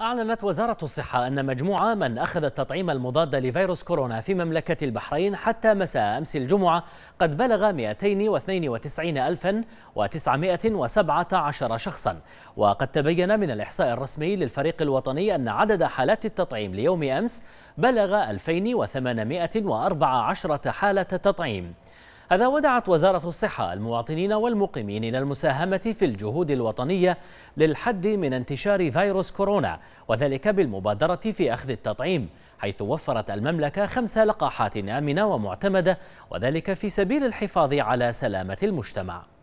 أعلنت وزارة الصحة أن مجموعة من أخذ التطعيم المضاد لفيروس كورونا في مملكة البحرين حتى مساء أمس الجمعة قد بلغ 292,917 شخصا وقد تبين من الإحصاء الرسمي للفريق الوطني أن عدد حالات التطعيم ليوم أمس بلغ 2814 حالة تطعيم هذا ودعت وزارة الصحة المواطنين والمقيمين إلى المساهمة في الجهود الوطنية للحد من انتشار فيروس كورونا وذلك بالمبادرة في أخذ التطعيم حيث وفرت المملكة خمس لقاحات آمنة ومعتمدة وذلك في سبيل الحفاظ على سلامة المجتمع